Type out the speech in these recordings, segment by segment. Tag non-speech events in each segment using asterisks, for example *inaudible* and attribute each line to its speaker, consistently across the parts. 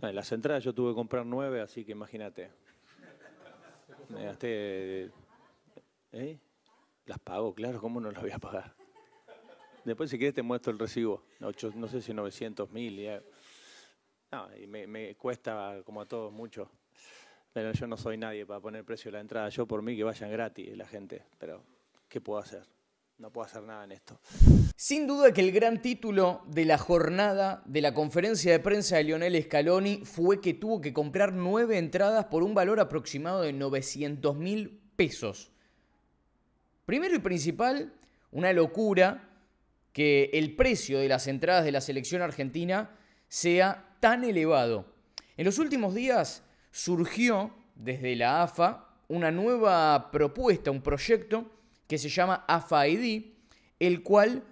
Speaker 1: las entradas yo tuve que comprar nueve, así que imagínate. Eh, ¿Eh? Las pago, claro, ¿cómo no las voy a pagar? Después, si quieres, te muestro el recibo. no sé si 900 mil. No, y me, cuesta, como a todos, mucho. Pero yo no soy nadie para poner precio a la entrada. Yo, por mí, que vayan gratis la gente. Pero, ¿qué puedo hacer? no puedo hacer nada en esto. Sin duda que el gran título de la jornada de la conferencia de prensa de Lionel Scaloni fue que tuvo que comprar nueve entradas por un valor aproximado de 900 mil pesos. Primero y principal, una locura que el precio de las entradas de la selección argentina sea tan elevado. En los últimos días surgió desde la AFA una nueva propuesta, un proyecto que se llama AFAID, el cual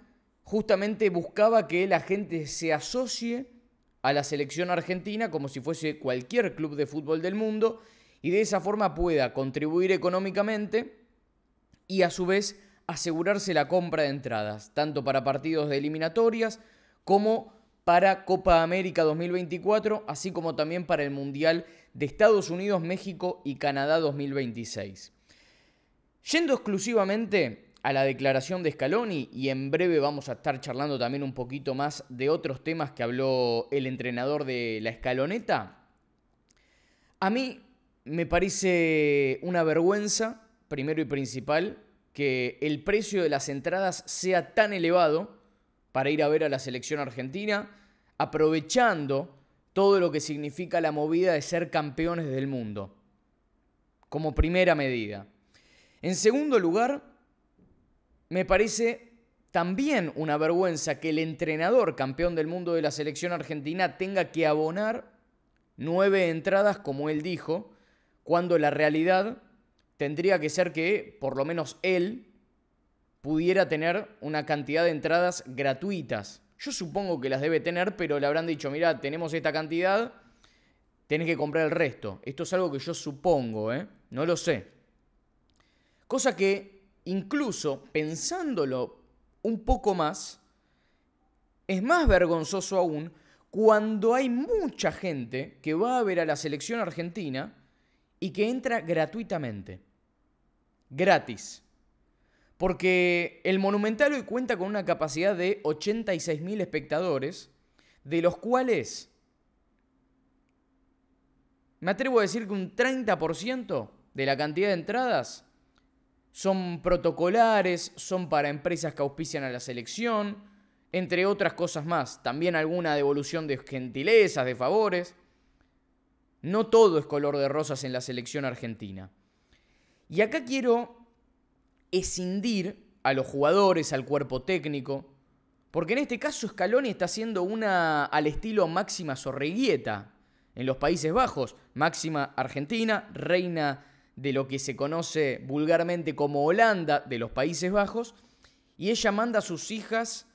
Speaker 1: justamente buscaba que la gente se asocie a la selección argentina como si fuese cualquier club de fútbol del mundo y de esa forma pueda contribuir económicamente y a su vez asegurarse la compra de entradas, tanto para partidos de eliminatorias como para Copa América 2024, así como también para el Mundial de Estados Unidos, México y Canadá 2026. Yendo exclusivamente a la declaración de Scaloni, y en breve vamos a estar charlando también un poquito más de otros temas que habló el entrenador de la escaloneta, a mí me parece una vergüenza, primero y principal, que el precio de las entradas sea tan elevado para ir a ver a la selección argentina, aprovechando todo lo que significa la movida de ser campeones del mundo, como primera medida. En segundo lugar, me parece también una vergüenza que el entrenador campeón del mundo de la selección argentina tenga que abonar nueve entradas, como él dijo, cuando la realidad tendría que ser que por lo menos él pudiera tener una cantidad de entradas gratuitas. Yo supongo que las debe tener, pero le habrán dicho, mira, tenemos esta cantidad, tenés que comprar el resto. Esto es algo que yo supongo, ¿eh? No lo sé. Cosa que incluso pensándolo un poco más, es más vergonzoso aún cuando hay mucha gente que va a ver a la selección argentina y que entra gratuitamente. Gratis. Porque el Monumental hoy cuenta con una capacidad de 86.000 espectadores, de los cuales me atrevo a decir que un 30% de la cantidad de entradas son protocolares, son para empresas que auspician a la selección, entre otras cosas más. También alguna devolución de gentilezas, de favores. No todo es color de rosas en la selección argentina. Y acá quiero escindir a los jugadores, al cuerpo técnico, porque en este caso Scaloni está haciendo una al estilo máxima Sorreguieta en los Países Bajos, máxima Argentina, reina de lo que se conoce vulgarmente como Holanda, de los Países Bajos, y ella manda a sus hijas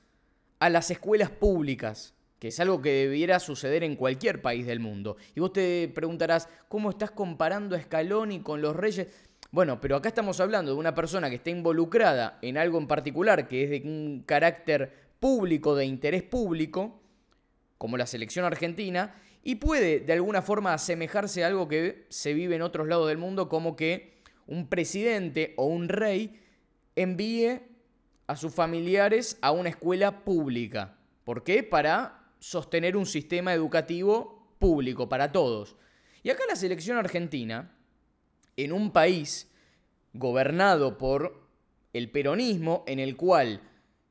Speaker 1: a las escuelas públicas, que es algo que debiera suceder en cualquier país del mundo. Y vos te preguntarás, ¿cómo estás comparando a Scaloni con los reyes? Bueno, pero acá estamos hablando de una persona que está involucrada en algo en particular, que es de un carácter público, de interés público, como la selección argentina, y puede de alguna forma asemejarse a algo que se vive en otros lados del mundo, como que un presidente o un rey envíe a sus familiares a una escuela pública. ¿Por qué? Para sostener un sistema educativo público para todos. Y acá la selección argentina, en un país gobernado por el peronismo, en el cual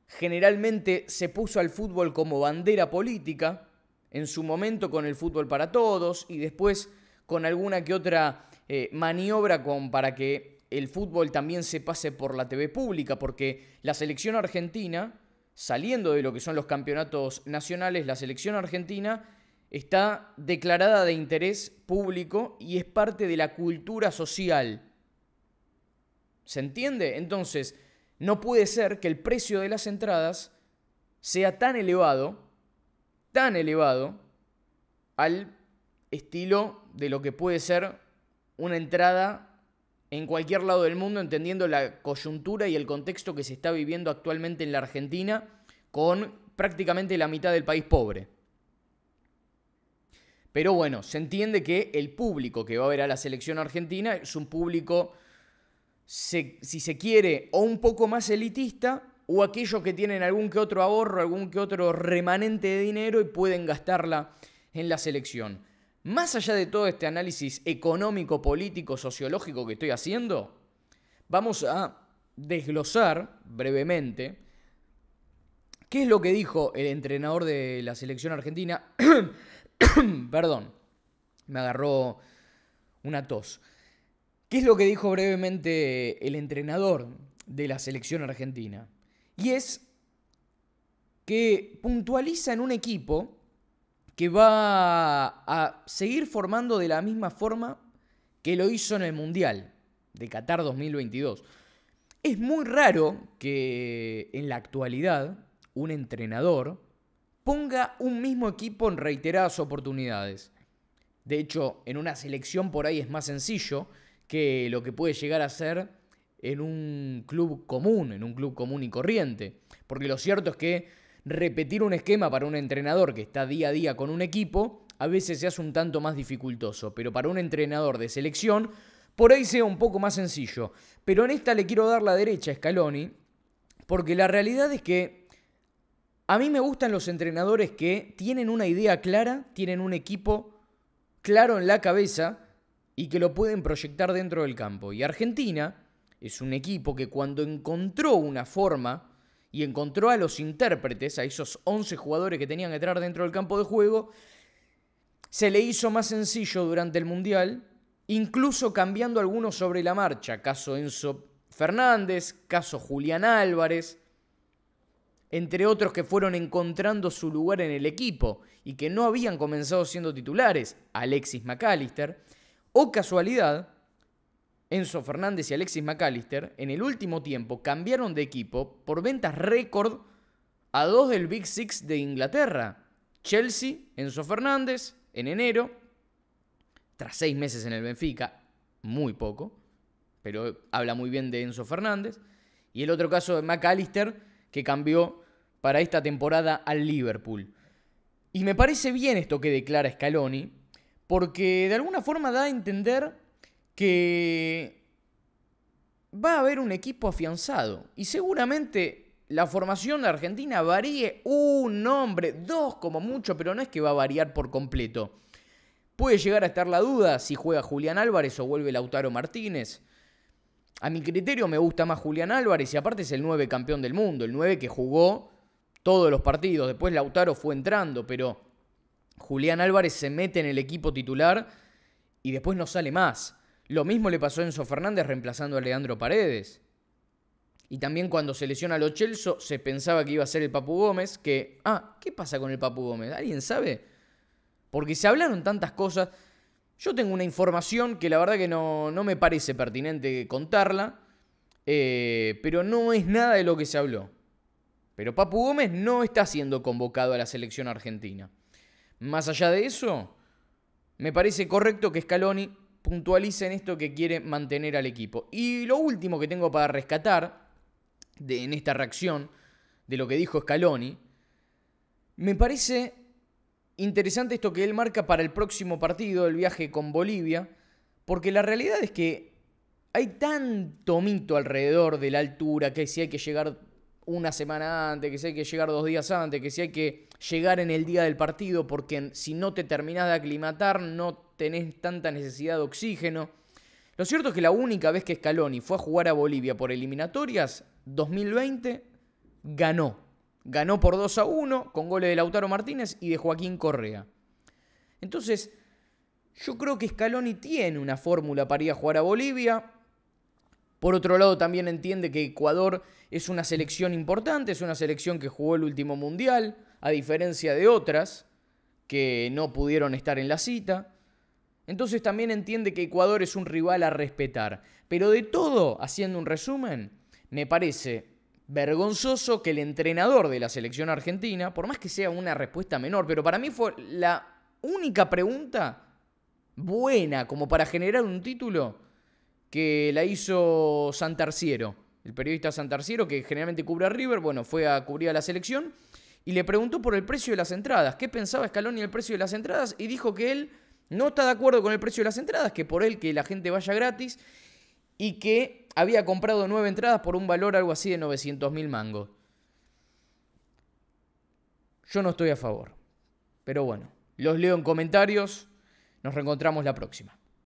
Speaker 1: generalmente se puso al fútbol como bandera política, en su momento con el fútbol para todos y después con alguna que otra eh, maniobra para que el fútbol también se pase por la TV pública, porque la selección argentina, saliendo de lo que son los campeonatos nacionales, la selección argentina está declarada de interés público y es parte de la cultura social. ¿Se entiende? Entonces, no puede ser que el precio de las entradas sea tan elevado tan elevado al estilo de lo que puede ser una entrada en cualquier lado del mundo, entendiendo la coyuntura y el contexto que se está viviendo actualmente en la Argentina, con prácticamente la mitad del país pobre. Pero bueno, se entiende que el público que va a ver a la selección argentina es un público, si se quiere, o un poco más elitista, o aquellos que tienen algún que otro ahorro, algún que otro remanente de dinero y pueden gastarla en la selección. Más allá de todo este análisis económico, político, sociológico que estoy haciendo, vamos a desglosar brevemente qué es lo que dijo el entrenador de la selección argentina. *coughs* Perdón, me agarró una tos. ¿Qué es lo que dijo brevemente el entrenador de la selección argentina? y es que puntualiza en un equipo que va a seguir formando de la misma forma que lo hizo en el Mundial de Qatar 2022. Es muy raro que en la actualidad un entrenador ponga un mismo equipo en reiteradas oportunidades. De hecho, en una selección por ahí es más sencillo que lo que puede llegar a ser en un club común, en un club común y corriente. Porque lo cierto es que repetir un esquema para un entrenador que está día a día con un equipo a veces se hace un tanto más dificultoso, pero para un entrenador de selección por ahí sea un poco más sencillo. Pero en esta le quiero dar la derecha a Scaloni, porque la realidad es que a mí me gustan los entrenadores que tienen una idea clara, tienen un equipo claro en la cabeza y que lo pueden proyectar dentro del campo. Y Argentina es un equipo que cuando encontró una forma y encontró a los intérpretes, a esos 11 jugadores que tenían que entrar dentro del campo de juego, se le hizo más sencillo durante el Mundial, incluso cambiando algunos sobre la marcha, caso Enzo Fernández, caso Julián Álvarez, entre otros que fueron encontrando su lugar en el equipo y que no habían comenzado siendo titulares, Alexis McAllister, o casualidad, Enzo Fernández y Alexis McAllister, en el último tiempo cambiaron de equipo por ventas récord a dos del Big Six de Inglaterra. Chelsea, Enzo Fernández, en enero, tras seis meses en el Benfica, muy poco, pero habla muy bien de Enzo Fernández. Y el otro caso de McAllister, que cambió para esta temporada al Liverpool. Y me parece bien esto que declara Scaloni, porque de alguna forma da a entender que va a haber un equipo afianzado y seguramente la formación de Argentina varíe un nombre, dos como mucho, pero no es que va a variar por completo. Puede llegar a estar la duda si juega Julián Álvarez o vuelve Lautaro Martínez. A mi criterio me gusta más Julián Álvarez y aparte es el nueve campeón del mundo, el 9 que jugó todos los partidos. Después Lautaro fue entrando, pero Julián Álvarez se mete en el equipo titular y después no sale más. Lo mismo le pasó a Enzo Fernández reemplazando a Leandro Paredes. Y también cuando se lesiona a Lo Chelso, se pensaba que iba a ser el Papu Gómez, que, ah, ¿qué pasa con el Papu Gómez? ¿Alguien sabe? Porque se hablaron tantas cosas. Yo tengo una información que la verdad que no, me parece pertinente contarla, eh, pero no es nada de lo que se habló. Pero Papu Gómez no está siendo convocado a la selección argentina. Más allá de eso, me parece correcto que Scaloni puntualiza en esto que quiere mantener al equipo. Y lo último que tengo para rescatar de, en esta reacción de lo que dijo Scaloni, me parece interesante esto que él marca para el próximo partido, el viaje con Bolivia, porque la realidad es que hay tanto mito alrededor de la altura, que si hay que llegar una semana antes, que si hay que llegar dos días antes, que si hay que llegar en el día del partido, porque si no te terminás de aclimatar no tenés tanta necesidad de oxígeno. Lo cierto es que la única vez que Scaloni fue a jugar a Bolivia por eliminatorias, 2020, ganó. Ganó por 2 a 1 con goles de Lautaro Martínez y de Joaquín Correa. Entonces, yo creo que Scaloni tiene una fórmula para ir a jugar a Bolivia. Por otro lado, también entiende que Ecuador es una selección importante, es una selección que jugó el último mundial, a diferencia de otras que no pudieron estar en la cita. Entonces también entiende que Ecuador es un rival a respetar. Pero de todo, haciendo un resumen, me parece vergonzoso que el entrenador de la selección argentina, por más que sea una respuesta menor, pero para mí fue la única pregunta buena como para generar un título que la hizo Santarciero, el periodista Santarciero que generalmente cubre a River, bueno, fue a cubrir a la selección y le preguntó por el precio de las entradas, qué pensaba Scaloni el precio de las entradas y dijo que él no está de acuerdo con el precio de las entradas, que por él que la gente vaya gratis y que había comprado nueve entradas por un valor algo así de 900 mil mangos. Yo no estoy a favor, pero bueno, los leo en comentarios, nos reencontramos la próxima.